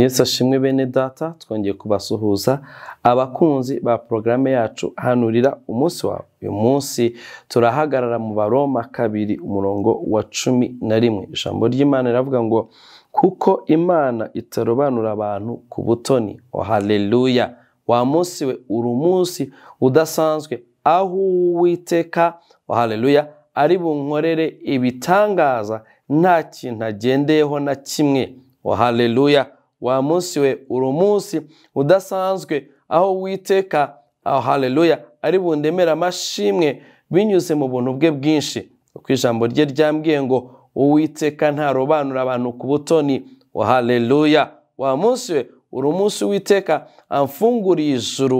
yesu ashimwe bene data twongeye kubasuhuza abakunzi ba porogaramu yacu hanurira umunsi wawe uyu munsi turahagarara mu baroma kabiri umurongo wa cumi na rimwe ijambo ry'imana riravuga ngo kuko imana itarobanura abantu ku butoni oh, haleluya wa munsi we uri umunsi udasanzwe aho uwiteka oh, haleluya ari bunkorere ibitangaza nta kintu agendeyeho na kimwe oh, haleluya wa munsi we uri umunsi udasanzwe aho witeka aho haleluya ari bundemere amashimwe binyuze mu buntu bwe bwinshi kuko ijambo rye ryambwiye ngo uwiteka ntarobanura abantu ku butoni wa haleluya wa munsi we uri umunsi witeka amfunguriye ijuru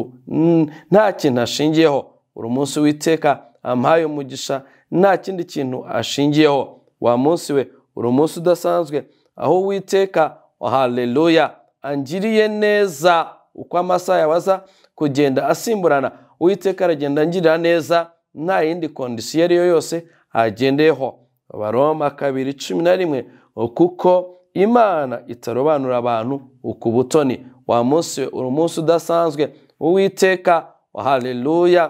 nta kintu ashingiyeho uri umunsi witeka ampaye umugisha nta kindi kintu ashingiyeho wa munsi we uri umunsi udasanzwe aho witeka Oh, haleluya angiriye neza uko amasaha yabaza kugenda asimburana uwiteka aragenda angirira neza nta yindi kondisiyo ariyo yose agendeyeho baroma kabiri cumi na rimwe kuko imana itarobanura abantu uku butoni wa munsi uri munsi udasanzwe uwiteka oh, haleluya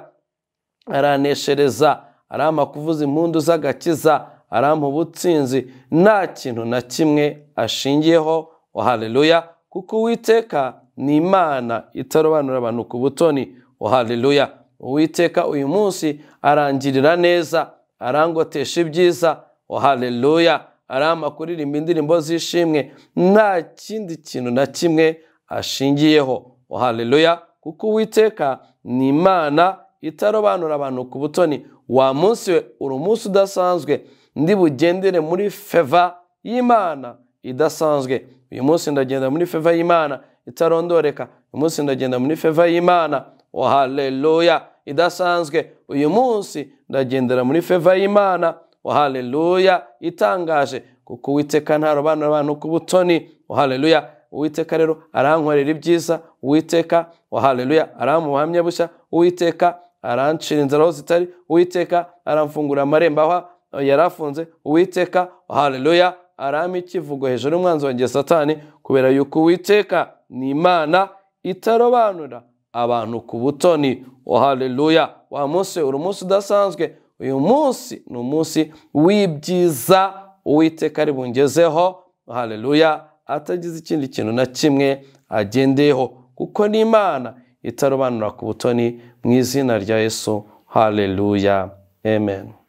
araneshereza arama kuvuza impundu z'agakiza arampa ubutsinzi nta kintu na kimwe ashingiyeho wa oh, haleluya kuko uwiteka ni imana itarobanura abantu ku butoni wa oh, haleluya uwiteka uyu munsi arangirira neza arangotesha ibyiza wa oh, haleluya arama kuririmba indirimbo zishimwe nta kindi kintu na kimwe ashingiyeho wa haleluya kuko uwiteka ni imana itarobanura abantu ku butoni wa munsi we uri umunsi udasanzwe ndi bugendere muri feva y'imana idasanzwe uyu munsi ndagenda muri feva y'imana itarondoreka uyu munsi ndagenda muri feva y'imana wa oh, idasanzwe uyu munsi ndagendera muri feva y'imana wa oh, haleluya itangaje kuko nta ntarobanura abantu ku butoni wa oh, rero arankorera ibyiza uwiteka wa haleluya aramuha bushya uwiteka arancira inzara aho zitari uwiteka aramfungura amarembo aho yari afunze uwiteka wa arame ikivugo hejuru y'umwanzi wanjye satani kubera yuko uwiteka ni imana itarobanura abantu ku butoni oh haleluya wa munsi uri umunsi udasanzwe uyu munsi ni umunsi w'ibyiza uwiteka ari bungezeho haleluya atagize ikindi kintu na kimwe agendeyeho kuko ni imana itarobanura ku butoni mu izina rya yesu haleluya amen